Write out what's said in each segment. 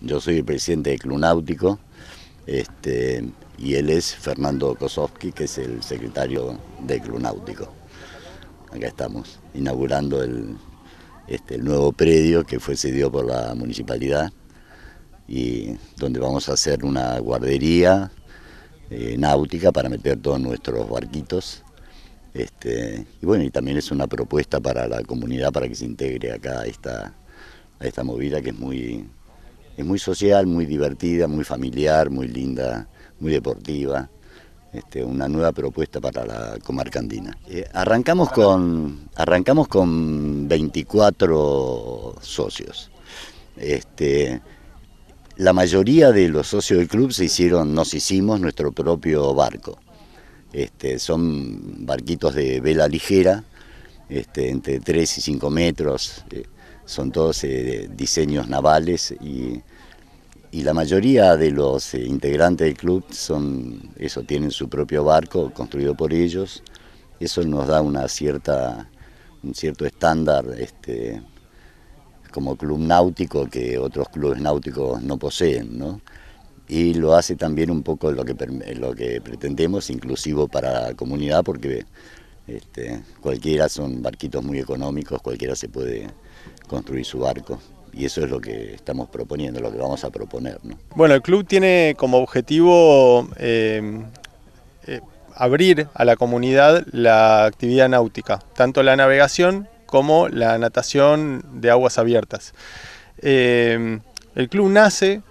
Yo soy el presidente de náutico, este, y él es Fernando Kosowski, que es el secretario de Náutico. Acá estamos, inaugurando este, el, nuevo predio que fue cedido por la municipalidad y donde vamos a hacer una guardería eh, náutica para meter todos nuestros barquitos. Este, y bueno, y también es una propuesta para la comunidad para que se integre acá esta, a esta movida que es muy, es muy social, muy divertida, muy familiar, muy linda, muy deportiva. Este, una nueva propuesta para la comarca andina. Eh, arrancamos, con, arrancamos con 24 socios. Este, la mayoría de los socios del club se hicieron, nos hicimos nuestro propio barco. Este, son barquitos de vela ligera, este, entre 3 y 5 metros, eh, son todos eh, diseños navales y, y, la mayoría de los eh, integrantes del club son eso, tienen su propio barco construido por ellos. Eso nos da una cierta, un cierto estándar este, como club náutico que otros clubes náuticos no poseen, ¿no? Y lo hace también un poco lo que, lo que pretendemos, inclusivo para la comunidad, porque este, cualquiera son barquitos muy económicos, cualquiera se puede construir su barco. Y eso es lo que estamos proponiendo, lo que vamos a proponer. Bueno, el club tiene como objetivo eh, eh, abrir a la comunidad la actividad náutica, tanto la navegación como la natación de aguas abiertas. Eh, el club nace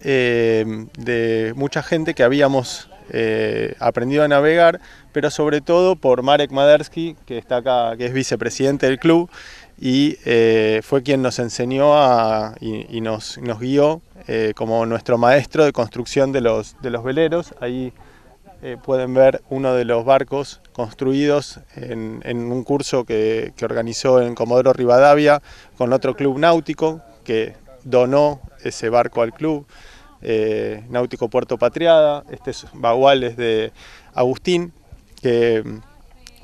de mucha gente que habíamos aprendido a navegar, pero sobre todo por Marek Madersky, que está acá, que es vicepresidente del club y eh, fue quien nos enseñó y, nos, guió eh, como nuestro maestro de construcción de los, de los veleros. Ahí eh, pueden ver uno de los barcos construidos en, un curso que, que, organizó en Comodoro Rivadavia con otro club náutico que donó ese barco al club, Náutico Puerto Patriada, este es Baguales de Agustín, que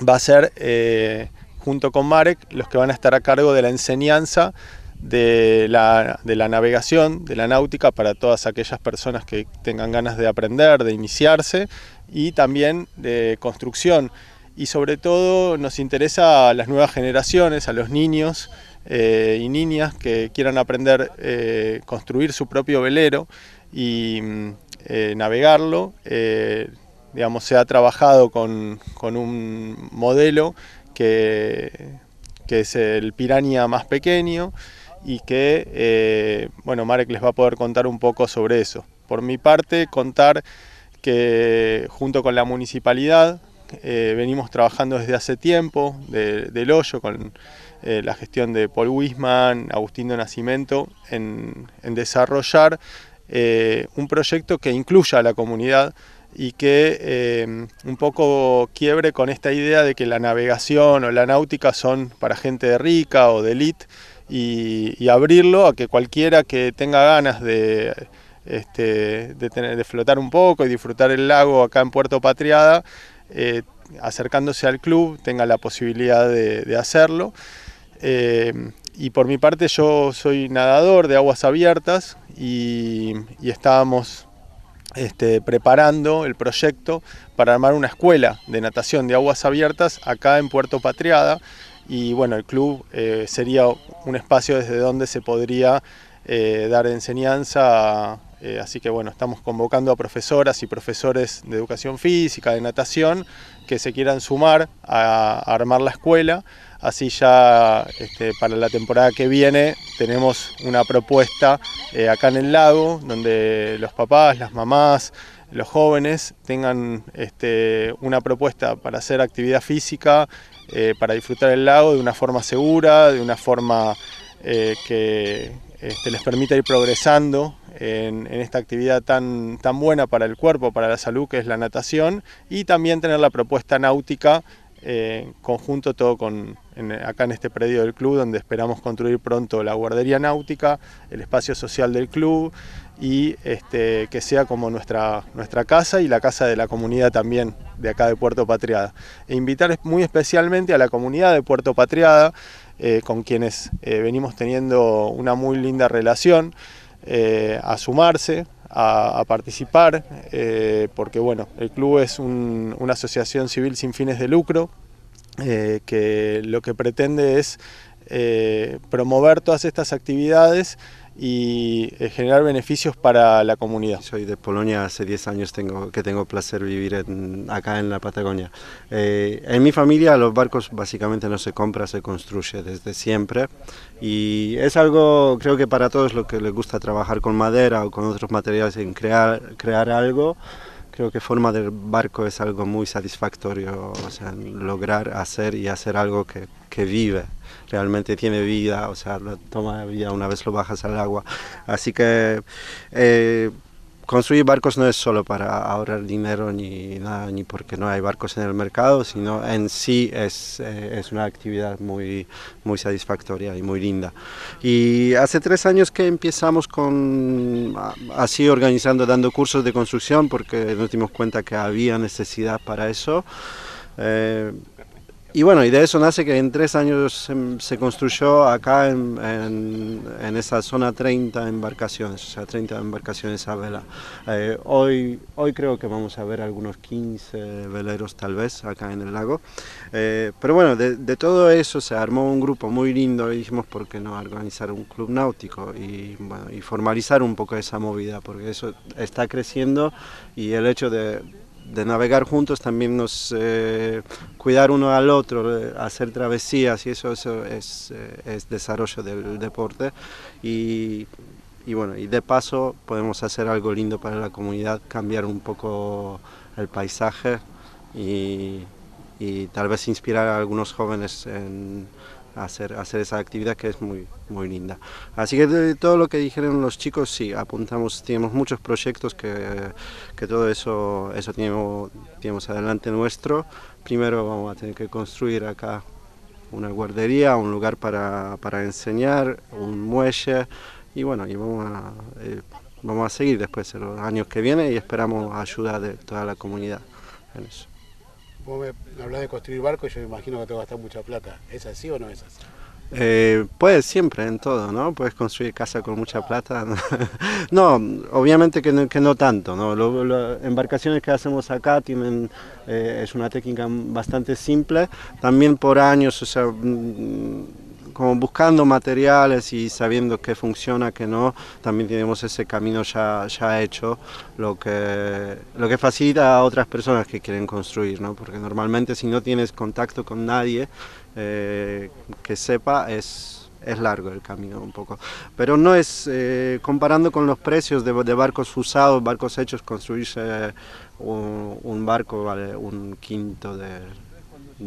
va a ser, eh, junto con Marek, los que van a estar a cargo de la enseñanza de la, navegación, de la náutica, para todas aquellas personas que tengan ganas de aprender, de iniciarse, y también de construcción. Y sobre todo nos interesa a las nuevas generaciones, a los niños eh, y niñas que quieran aprender eh, construir su propio velero y mm, eh, navegarlo se ha trabajado con, un modelo que, es el piranha más pequeño y que, eh, bueno, Marek les va a poder contar un poco sobre eso. Por mi parte, contar que junto con la municipalidad eh, venimos trabajando desde hace tiempo del hoyo con eh, la gestión de Paul Wisman, Agustín de Nacimiento, en desarrollar un proyecto que incluya a la comunidad y que eh, un poco quiebre con esta idea de que la navegación o la náutica son para gente de rica o de elite y, abrirlo a que cualquiera que tenga ganas de, este, de, flotar un poco y disfrutar el lago acá en Puerto Patriada, eh, acercándose al club tenga la posibilidad de, hacerlo. Eh, y por mi parte yo soy nadador de aguas abiertas y, y estábamos este, preparando el proyecto para armar una escuela de natación de aguas abiertas acá en Puerto Patriada y bueno, el club eh, sería un espacio desde donde se podría eh, dar enseñanza, eh, así que bueno, estamos convocando a profesoras y profesores de educación física, de natación, que se quieran sumar a armar la escuela Así ya este, para la temporada que viene tenemos una propuesta eh, acá en el lago, donde los papás, las mamás, los jóvenes tengan este, una propuesta para hacer actividad física, eh, para disfrutar el lago de una forma segura, de una forma eh, que este, les permita ir progresando en, esta actividad tan, tan buena para el cuerpo, para la salud, que es la natación, y también tener la propuesta náutica en conjunto todo con, acá en este predio del club, donde esperamos construir pronto la guardería náutica, el espacio social del club y este, que sea como nuestra, nuestra casa y la casa de la comunidad también de acá de Puerto Patriada. E invitar muy especialmente a la comunidad de Puerto Patriada, eh, con quienes eh, venimos teniendo una muy linda relación, eh, a sumarse, a, participar, porque bueno, el club es una asociación civil sin fines de lucro eh, que lo que pretende es eh, promover todas estas actividades y eh, generar beneficios para la comunidad. Soy de Polonia, hace 10 años tengo, que tengo placer vivir acá en la Patagonia. en mi familia los barcos básicamente no se compra, se construye desde siempre y es algo creo que para todos lo que les gusta trabajar con madera o con otros materiales en crear, crear algo. Creo que forma del barco es algo muy satisfactorio, o sea, lograr hacer y hacer algo que, vive, realmente tiene vida, o sea, lo toma vida una vez lo bajas al agua. Así que eh, construir barcos no es solo para ahorrar dinero ni nada, ni porque no hay barcos en el mercado, sino en sí es, eh, es una actividad muy, muy satisfactoria y muy linda. Y hace tres años que empezamos con así organizando, dando cursos de construcción, porque nos dimos cuenta que había necesidad para eso. Eh, y bueno, y de eso nace que en tres años em, se, construyó acá en, en, esa zona 30 embarcaciones, o sea, 30 embarcaciones a vela. Eh, hoy, hoy creo que vamos a ver algunos 15 veleros tal vez acá en el lago. Eh, pero bueno, de, de, todo eso se armó un grupo muy lindo y dijimos, ¿por qué no organizar un club náutico y, bueno, y formalizar un poco esa movida? Porque eso está creciendo y el hecho de de navegar juntos también nos eh, cuidar uno al otro, eh, hacer travesías y eso, eso eh, es, desarrollo del deporte y, y, bueno, y de paso podemos hacer algo lindo para la comunidad, cambiar un poco el paisaje y, y tal vez inspirar a algunos jóvenes en hacer, hacer esa actividad que es muy, muy linda. Así que de todo lo que dijeron los chicos, sí, apuntamos, tenemos muchos proyectos que, que todo eso, eso tenemos, tenemos adelante nuestro. Primero vamos a tener que construir acá una guardería, un lugar para, enseñar, un muelle y bueno, y vamos a, eh, vamos a seguir después en los años que vienen y esperamos ayuda de toda la comunidad en eso. Vos me de construir barcos, yo me imagino que te gastar mucha plata. ¿Es así o no es así? Eh, puedes siempre en todo, ¿no? Puedes construir casa con mucha ah. plata. no, obviamente que no, que no tanto, ¿no? Las embarcaciones que hacemos acá tienen, eh, es una técnica bastante simple. También por años, o sea, mm, como buscando materiales y sabiendo qué funciona, qué no, también tenemos ese camino ya, ya hecho, lo que, lo que facilita a otras personas que quieren construir, ¿no? porque normalmente si no tienes contacto con nadie eh, que sepa es es largo el camino un poco. Pero no es, eh, comparando con los precios de, barcos usados, barcos hechos, construirse un, un barco vale un quinto de,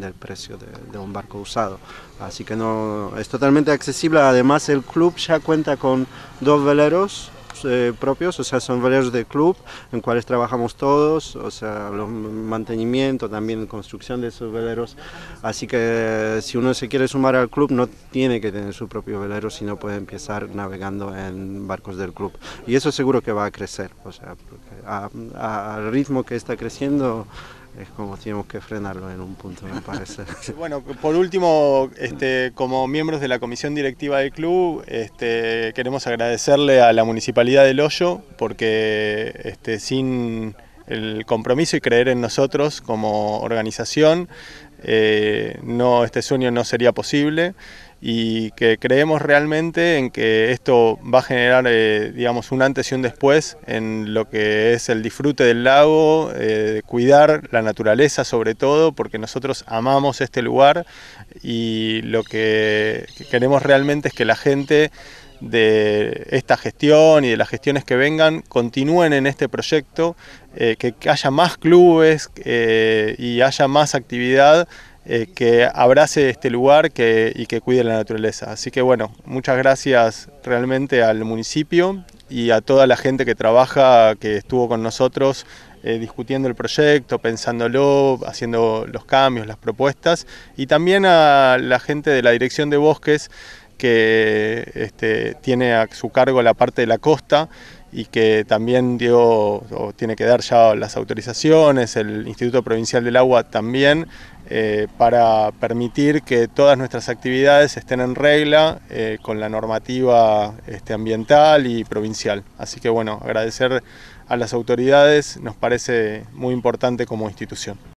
del precio de, un barco usado. Así que no es totalmente accesible. Además, el club ya cuenta con dos veleros eh, propios, o sea, son veleros de club en cuales trabajamos todos, o sea, los mantenimiento, también construcción de esos veleros. Así que si uno se quiere sumar al club, no tiene que tener su propio velero, sino puede empezar navegando en barcos del club. Y eso seguro que va a crecer, o sea, al ritmo que está creciendo es como tenemos que frenarlo en un punto, me parece. bueno, por último, este, como miembros de la comisión directiva del club, este, queremos agradecerle a la Municipalidad del Hoyo, porque este, sin el compromiso y creer en nosotros como organización, eh, no, este sueño no sería posible y que creemos realmente en que esto va a generar, eh, digamos, un antes y un después en lo que es el disfrute del lago, eh, cuidar la naturaleza sobre todo, porque nosotros amamos este lugar y lo que queremos realmente es que la gente de esta gestión y de las gestiones que vengan continúen en este proyecto, eh, que haya más clubes y haya más actividad eh, que abrace este lugar y que cuide la naturaleza. Así que bueno, muchas gracias realmente al municipio y a toda la gente que trabaja, que estuvo con nosotros eh, discutiendo el proyecto, pensándolo, haciendo los cambios, las propuestas, y también a la gente de la Dirección de Bosques que este, tiene a su cargo la parte de la costa y que también dio o tiene que dar ya las autorizaciones, el Instituto Provincial del Agua también eh, para permitir que todas nuestras actividades estén en regla eh, con la normativa este, ambiental y provincial. Así que bueno, agradecer a las autoridades nos parece muy importante como institución.